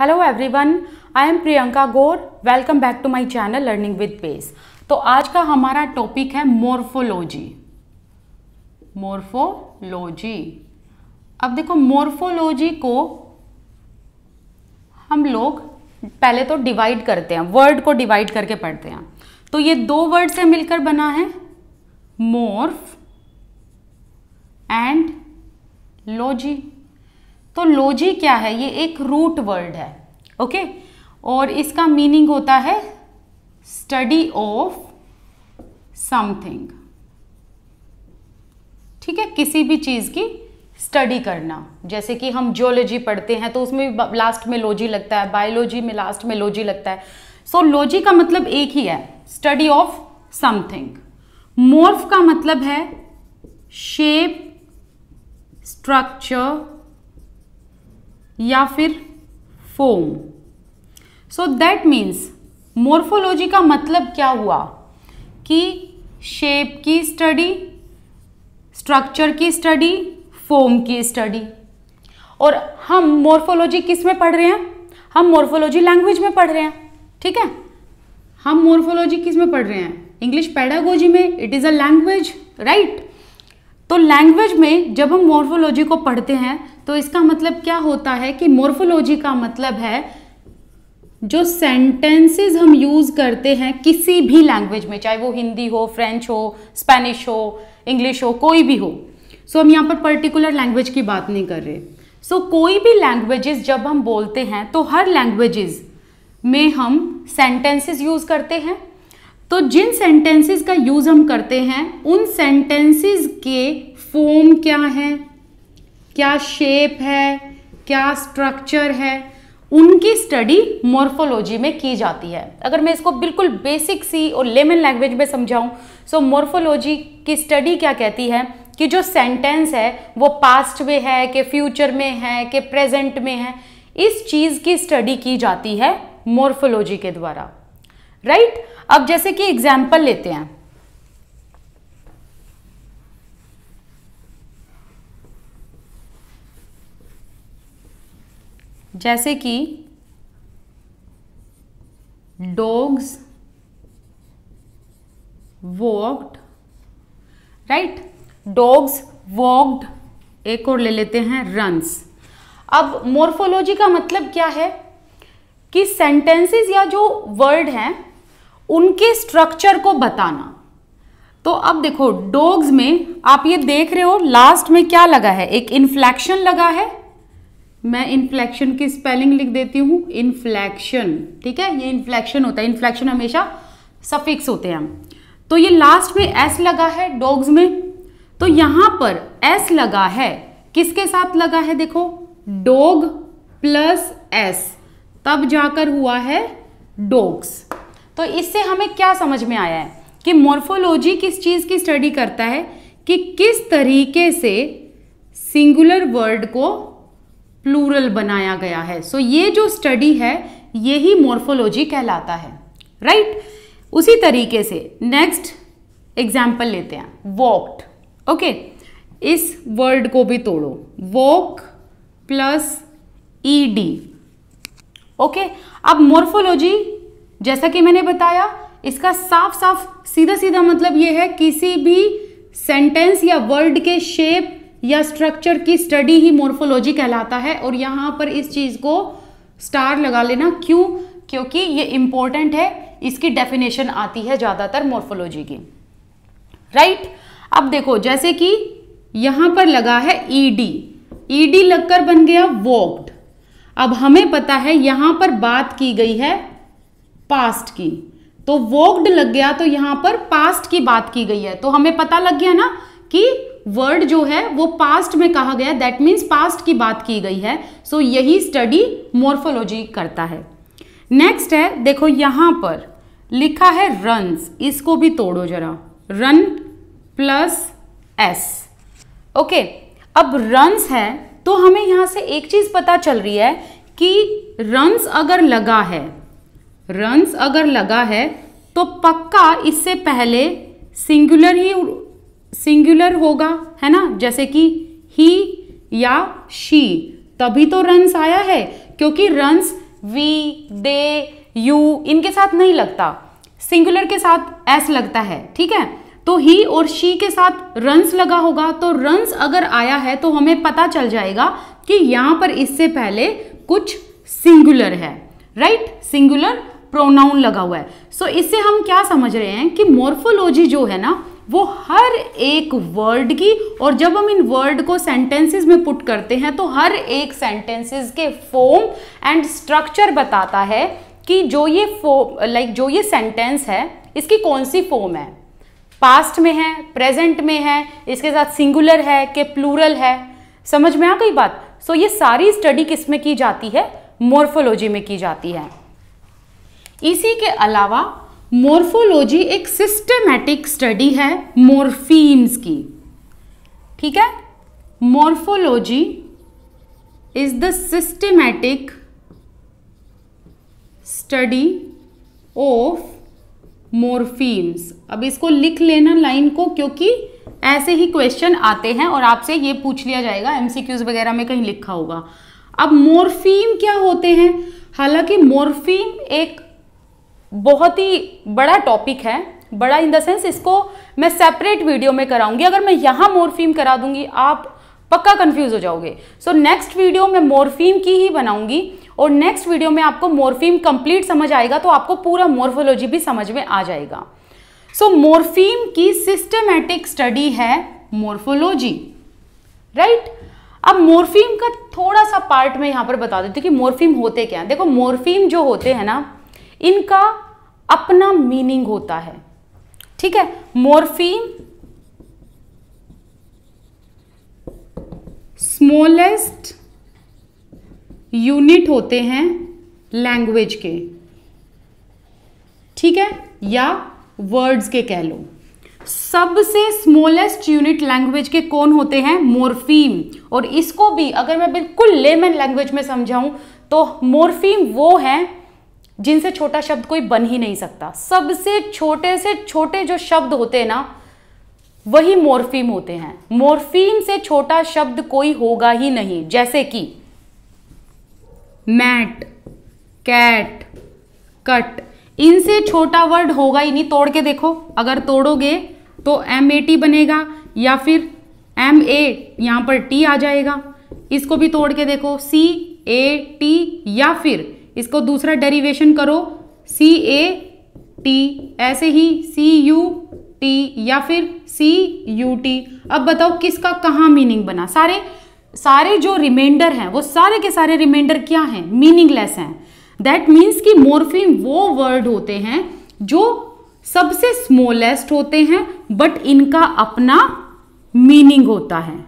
Hello everyone I am Priyanka Gaur welcome back to my channel learning with pace तो आज का हमारा टॉपिक है मोर्फोलॉजी मोर्फोलॉजी अब देखो मोर्फोलॉजी को हम लोग पहले तो डिवाइड करते हैं वर्ड को डिवाइड करके पढ़ते हैं तो ये दो वर्ड से मिलकर बना है मोर्फ एंड लॉजी तो लोजी क्या है ये एक रूट वर्ड है ओके और इसका मीनिंग होता है स्टडी ऑफ समथिंग ठीक है किसी भी चीज़ की स्टडी करना जैसे कि हम जियोलॉजी पढ़ते हैं तो उसमें लास्ट में लॉजी लगता है बायोलॉजी में लास्ट में लॉजी लगता है सो so, लॉजी का मतलब एक ही है स्टडी ऑफ समथिंग मोर्फ का मतलब है शेप स्ट्रक्चर या फिर form so that means morphology का मतलब क्या हुआ कि शेप की स्टडी स्ट्रक्चर की स्टडी फोम की स्टडी और हम मोर्फोलॉजी किस में पढ़ रहे हैं हम मोर्फोलॉजी लैंग्वेज में पढ़ रहे हैं ठीक है हम मोर्फोलॉजी किस में पढ़ रहे हैं इंग्लिश पैडागोजी में it is a language right तो लैंग्वेज में जब हम मोर्फोलॉजी को पढ़ते हैं तो इसका मतलब क्या होता है कि मोर्फोलॉजी का मतलब है जो सेंटेंसेस हम यूज़ करते हैं किसी भी लैंग्वेज में चाहे वो हिंदी हो फ्रेंच हो स्पेनिश हो इंग्लिश हो कोई भी हो सो so, हम यहाँ पर पर्टिकुलर लैंग्वेज की बात नहीं कर रहे सो so, कोई भी लैंग्वेजेस जब हम बोलते हैं तो हर लैंग्वेजेस में हम सेंटेंसेस यूज़ करते हैं तो जिन सेंटेंसेस का यूज हम करते हैं उन सेंटेंसेस के फॉर्म क्या है क्या शेप है क्या स्ट्रक्चर है उनकी स्टडी मॉर्फोलॉजी में की जाती है अगर मैं इसको बिल्कुल बेसिक सी और लेमन लैंग्वेज में समझाऊं सो मॉर्फोलॉजी की स्टडी क्या कहती है कि जो सेंटेंस है वो पास्ट में है कि फ्यूचर में है कि प्रेजेंट में है इस चीज़ की स्टडी की जाती है मोर्फोलॉजी के द्वारा राइट अब जैसे कि एग्जाम्पल लेते हैं जैसे कि dogs walked right dogs walked एक और ले लेते हैं रन्स अब मोर्फोलॉजी का मतलब क्या है कि सेंटेंसेस या जो वर्ड हैं उनके स्ट्रक्चर को बताना तो अब देखो डॉग्स में आप ये देख रहे हो लास्ट में क्या लगा है एक इन्फ्लेक्शन लगा है मैं इन्फ्लेक्शन की स्पेलिंग लिख देती हूँ इन्फ्लेक्शन ठीक है ये इन्फ्लेक्शन होता है इन्फ्लेक्शन हमेशा सफिक्स होते हैं हम तो ये लास्ट में एस लगा है डॉग्स में तो यहां पर एस लगा है किसके साथ लगा है देखो डॉग प्लस एस तब जाकर हुआ है डॉग्स तो इससे हमें क्या समझ में आया है कि मोर्फोलॉजी किस चीज़ की स्टडी करता है कि किस तरीके से सिंगुलर वर्ड को प्लूरल बनाया गया है सो so, ये जो स्टडी है यही मोर्फोलॉजी कहलाता है राइट right? उसी तरीके से नेक्स्ट एग्जाम्पल लेते हैं वॉक्ड ओके okay? इस वर्ड को भी तोड़ो walk plus E D okay अब मोर्फोलॉजी जैसा कि मैंने बताया इसका साफ साफ सीधा सीधा मतलब यह है किसी भी सेंटेंस या वर्ड के शेप या स्ट्रक्चर की स्टडी ही मोर्फोलॉजी कहलाता है और यहाँ पर इस चीज़ को स्टार लगा लेना क्यों क्योंकि ये इंपॉर्टेंट है इसकी डेफिनेशन आती है ज़्यादातर मोर्फोलॉजी की राइट right? अब देखो जैसे कि यहाँ पर लगा है ईडी e ईडी e लगकर बन गया वॉक्ड अब हमें पता है यहां पर बात की गई है पास्ट की तो वोग्ड लग गया तो यहाँ पर पास्ट की बात की गई है तो हमें पता लग गया ना कि वर्ड जो है वो पास्ट में कहा गया दैट मीन्स पास्ट की बात की गई है सो so, यही स्टडी मोर्फोलॉजी करता है नेक्स्ट है देखो यहाँ पर लिखा है रन्स इसको भी तोड़ो जरा रन प्लस एस ओके अब रन्स है तो हमें यहाँ से एक चीज़ पता चल रही है कि रन्स अगर लगा है रन्स अगर लगा है तो पक्का इससे पहले सिंगुलर ही सिंगुलर होगा है ना जैसे कि ही या शी तभी तो रन्स आया है क्योंकि रन्स वी दे यू इनके साथ नहीं लगता सिंगुलर के साथ एस लगता है ठीक है तो ही और शी के साथ रन्स लगा होगा तो रन्स अगर आया है तो हमें पता चल जाएगा कि यहां पर इससे पहले कुछ सिंगुलर है राइट सिंगुलर प्रोनाउन लगा हुआ है सो so, इससे हम क्या समझ रहे हैं कि मोर्फोलॉजी जो है ना वो हर एक वर्ड की और जब हम इन वर्ड को सेंटेंसेस में पुट करते हैं तो हर एक सेंटेंसेस के फॉर्म एंड स्ट्रक्चर बताता है कि जो ये फॉर्म लाइक जो ये सेंटेंस है इसकी कौन सी फॉर्म है पास्ट में है प्रेजेंट में है इसके साथ सिंगुलर है कि प्लूरल है समझ में आ गई बात सो so, ये सारी स्टडी किस में की जाती है मोर्फोलॉजी में की जाती है इसी के अलावा मोर्फोलॉजी एक सिस्टमेटिक स्टडी है मोर्फीम्स की ठीक है morphology is the systematic study of morphemes अब इसको लिख लेना लाइन को क्योंकि ऐसे ही क्वेश्चन आते हैं और आपसे ये पूछ लिया जाएगा एमसीक्यूज वगैरह में कहीं लिखा होगा अब मोर्फीम क्या होते हैं हालांकि मोर्फीम एक बहुत ही बड़ा टॉपिक है बड़ा इन द सेंस इसको मैं सेपरेट वीडियो में कराऊंगी अगर मैं यहाँ मोरफीम करा दूंगी आप पक्का कंफ्यूज हो जाओगे सो नेक्स्ट वीडियो मैं मोरफीम की ही बनाऊंगी और नेक्स्ट वीडियो में आपको मोरफीम कंप्लीट समझ आएगा तो आपको पूरा मोर्फोलॉजी भी समझ में आ जाएगा सो so, मोरफीम की सिस्टमेटिक स्टडी है मोर्फोलॉजी राइट right? अब मोरफीम का थोड़ा सा पार्ट मैं यहाँ पर बता देती हूँ कि मोरफीम होते क्या हैं देखो मोरफीम जो होते हैं ना इनका अपना मीनिंग होता है ठीक है मोरफीम स्मॉलेस्ट यूनिट होते हैं लैंग्वेज के ठीक है या वर्ड्स के कह लो सबसे स्मॉलेस्ट यूनिट लैंग्वेज के कौन होते हैं मोरफीम और इसको भी अगर मैं बिल्कुल लेमन लैंग्वेज में समझाऊं तो मोरफीम वो है जिनसे छोटा शब्द कोई बन ही नहीं सकता सबसे छोटे से छोटे जो शब्द होते हैं ना वही मोरफीम होते हैं मोरफीम से छोटा शब्द कोई होगा ही नहीं जैसे कि मैट कैट कट इनसे छोटा वर्ड होगा ही नहीं तोड़ के देखो अगर तोड़ोगे तो एम ए टी बनेगा या फिर एम ए यहां पर टी आ जाएगा इसको भी तोड़ के देखो सी ए टी या फिर इसको दूसरा डेरिवेशन करो सी ए टी ऐसे ही सी यू टी या फिर सी यू टी अब बताओ किसका कहाँ मीनिंग बना सारे सारे जो रिमाइंडर हैं वो सारे के सारे रिमाइंडर क्या हैं मीनिंगलेस हैं दैट मीन्स कि मोरफिन वो वर्ड होते हैं जो सबसे स्मॉलेस्ट होते हैं बट इनका अपना मीनिंग होता है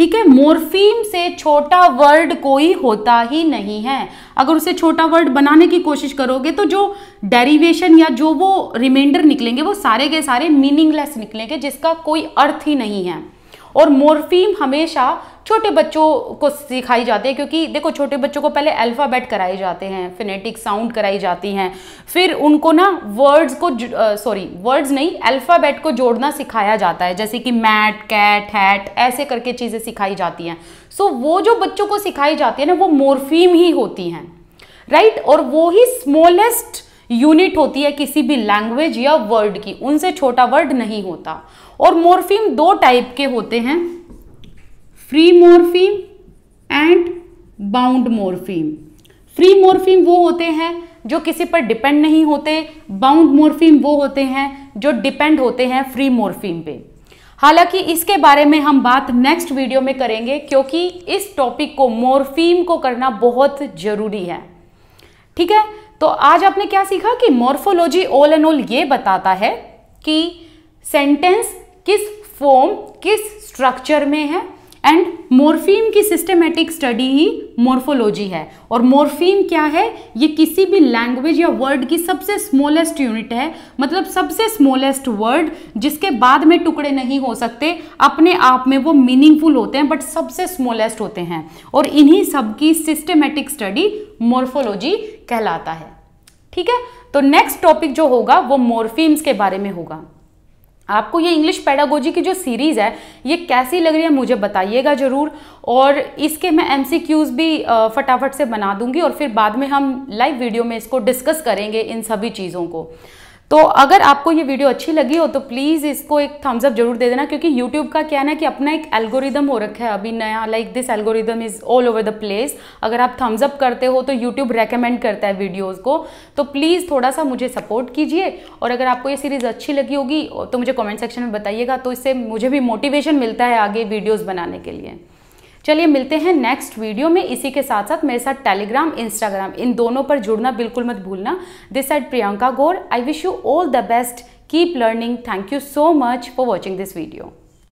ठीक है मोरफीम से छोटा वर्ड कोई होता ही नहीं है अगर उसे छोटा वर्ड बनाने की कोशिश करोगे तो जो डेरिवेशन या जो वो रिमाइंडर निकलेंगे वो सारे के सारे मीनिंगलेस निकलेंगे जिसका कोई अर्थ ही नहीं है और मोरफीम हमेशा छोटे बच्चों को सिखाई जाती है क्योंकि देखो छोटे बच्चों को पहले अल्फ़ाबेट कराए जाते हैं फिनेटिक साउंड कराई जाती हैं फिर उनको ना वर्ड्स को सॉरी वर्ड्स नहीं अल्फ़ाबेट को जोड़ना सिखाया जाता है जैसे कि मैट कैट हैट ऐसे करके चीज़ें सिखाई जाती हैं सो so, वो जो बच्चों को सिखाई जाती है ना वो मोरफीम ही होती हैं राइट और वो ही स्मॉलेस्ट यूनिट होती है किसी भी लैंग्वेज या वर्ड की उनसे छोटा वर्ड नहीं होता और मोरफीम दो टाइप के होते हैं free morpheme and bound morpheme free morpheme वो होते हैं जो किसी पर डिपेंड नहीं होते बाउंड मोरफीम वो होते हैं जो डिपेंड होते हैं फ्री मोरफीम पे हालांकि इसके बारे में हम बात नेक्स्ट वीडियो में करेंगे क्योंकि इस टॉपिक को मोरफीम को करना बहुत ज़रूरी है ठीक है तो आज आपने क्या सीखा कि मॉर्फोलॉजी ऑल एंड ऑल ये बताता है कि सेंटेंस किस फॉर्म किस स्ट्रक्चर में है एंड मोर्फीम की सिस्टमेटिक स्टडी ही मोर्फोलॉजी है और मोर्फीम क्या है ये किसी भी लैंग्वेज या वर्ड की सबसे स्मॉलेस्ट यूनिट है मतलब सबसे स्मॉलेस्ट वर्ड जिसके बाद में टुकड़े नहीं हो सकते अपने आप में वो मीनिंगफुल होते हैं बट सबसे स्मॉलेस्ट होते हैं और इन्हीं सब की सिस्टमेटिक स्टडी मोर्फोलॉजी कहलाता है ठीक है तो नेक्स्ट टॉपिक जो होगा वो मोरफीम्स के बारे में होगा आपको ये इंग्लिश पैडागोजी की जो सीरीज़ है ये कैसी लग रही है मुझे बताइएगा ज़रूर और इसके मैं एम भी फटाफट से बना दूंगी और फिर बाद में हम लाइव वीडियो में इसको डिस्कस करेंगे इन सभी चीज़ों को तो अगर आपको ये वीडियो अच्छी लगी हो तो प्लीज़ इसको एक थम्स अप जरूर दे देना क्योंकि यूट्यूब का क्या है ना कि अपना एक एल्गोरिदम हो रखा है अभी नया like this algorithm is all over the place अगर आप थम्स अप करते हो तो यूट्यूब रेकमेंड करता है वीडियोस को तो प्लीज़ थोड़ा सा मुझे सपोर्ट कीजिए और अगर आपको ये सीरीज़ अच्छी लगी होगी तो मुझे कॉमेंट सेक्शन में बताइएगा तो इससे मुझे भी मोटिवेशन मिलता है आगे वीडियोज़ बनाने के लिए चलिए मिलते हैं नेक्स्ट वीडियो में इसी के साथ साथ मेरे साथ टेलीग्राम इंस्टाग्राम इन दोनों पर जुड़ना बिल्कुल मत भूलना this ad Priyanka Gaur I wish you all the best keep learning thank you so much for watching this video